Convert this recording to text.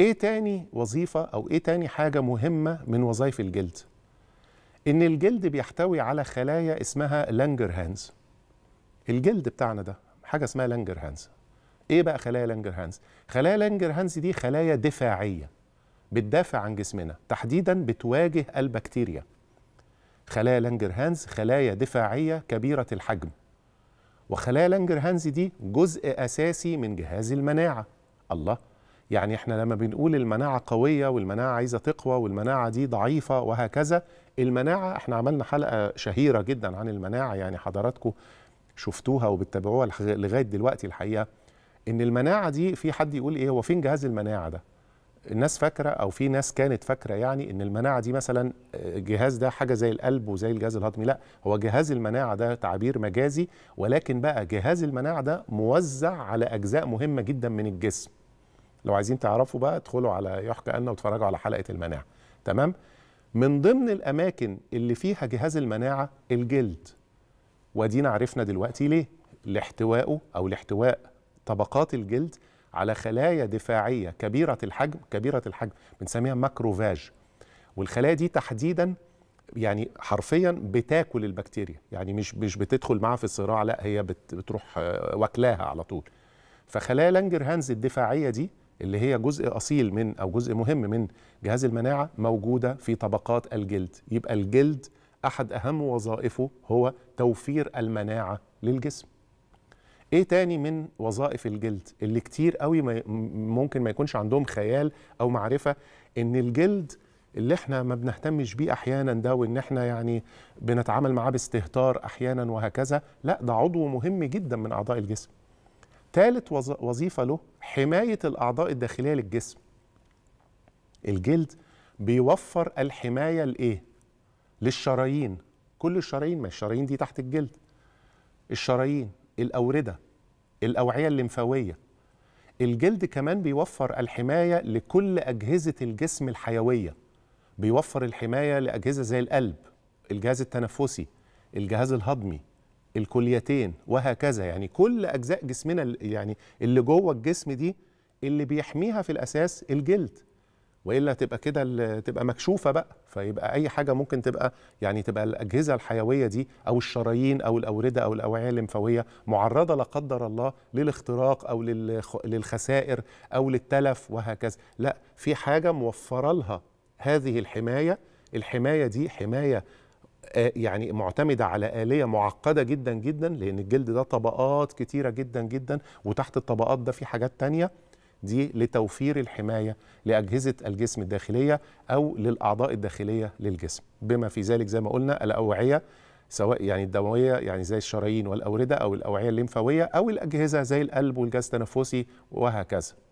ايه تاني وظيفه او ايه تاني حاجه مهمه من وظائف الجلد ان الجلد بيحتوي على خلايا اسمها لانجر هانز الجلد بتاعنا ده حاجه اسمها لانجر هانز ايه بقى خلايا لانجر هانز خلايا لانجر هانز دي خلايا دفاعيه بتدافع عن جسمنا تحديدا بتواجه البكتيريا خلايا لانجر هانز خلايا دفاعيه كبيره الحجم وخلايا لانجر هانز دي جزء اساسي من جهاز المناعه الله يعني احنا لما بنقول المناعة قوية والمناعة عايزة تقوى والمناعة دي ضعيفة وهكذا المناعة احنا عملنا حلقة شهيرة جدا عن المناعة يعني حضراتكم شفتوها وبتتابعوها لغاية دلوقتي الحقيقة ان المناعة دي في حد يقول ايه هو فين جهاز المناعة ده الناس فاكرة أو في ناس كانت فاكرة يعني إن المناعة دي مثلا جهاز ده حاجة زي القلب وزي الجهاز الهضمي لا هو جهاز المناعة ده تعبير مجازي ولكن بقى جهاز المناعة ده موزع على أجزاء مهمة جدا من الجسم لو عايزين تعرفوا بقى ادخلوا على يحكى أنا واتفرجوا على حلقة المناعة تمام من ضمن الأماكن اللي فيها جهاز المناعة الجلد ودينا عرفنا دلوقتي ليه لاحتوائه أو لاحتواء طبقات الجلد على خلايا دفاعية كبيرة الحجم كبيرة الحجم بنسميها ماكروفاج والخلايا دي تحديدا يعني حرفيا بتاكل البكتيريا يعني مش مش بتدخل معاها في الصراع لا هي بتروح آه، واكلاها على طول فخلايا لانجر هانز الدفاعيه دي اللي هي جزء اصيل من او جزء مهم من جهاز المناعه موجوده في طبقات الجلد يبقى الجلد احد اهم وظائفه هو توفير المناعه للجسم ايه تاني من وظائف الجلد اللي كتير قوي ممكن ما يكونش عندهم خيال او معرفه ان الجلد اللي احنا ما بنهتمش بيه احيانا ده وان احنا يعني بنتعامل معاه باستهتار احيانا وهكذا لا ده عضو مهم جدا من اعضاء الجسم ثالث وظيفة له حماية الأعضاء الداخلية للجسم الجلد بيوفر الحماية لإيه؟ للشرايين كل الشرايين ما الشرايين دي تحت الجلد الشرايين الأوردة الأوعية الليمفاوية الجلد كمان بيوفر الحماية لكل أجهزة الجسم الحيوية بيوفر الحماية لأجهزة زي القلب الجهاز التنفسي الجهاز الهضمي الكليتين وهكذا يعني كل اجزاء جسمنا يعني اللي جوه الجسم دي اللي بيحميها في الاساس الجلد والا تبقى كده تبقى مكشوفه بقى فيبقى اي حاجه ممكن تبقى يعني تبقى الاجهزه الحيويه دي او الشرايين او الاورده او الاوعيه الليمفاويه معرضه لا قدر الله للاختراق او للخسائر او للتلف وهكذا لا في حاجه موفره لها هذه الحمايه الحمايه دي حمايه آه، يعني معتمده على اليه معقده جدا جدا لان الجلد ده طبقات كتيره جدا جدا وتحت الطبقات ده في حاجات تانية دي لتوفير الحمايه لاجهزه الجسم الداخليه او للاعضاء الداخليه للجسم بما في ذلك زي ما قلنا الاوعيه سواء يعني الدمويه يعني زي الشرايين والاورده او الاوعيه الليمفاويه او الاجهزه زي القلب والجهاز التنفسي وهكذا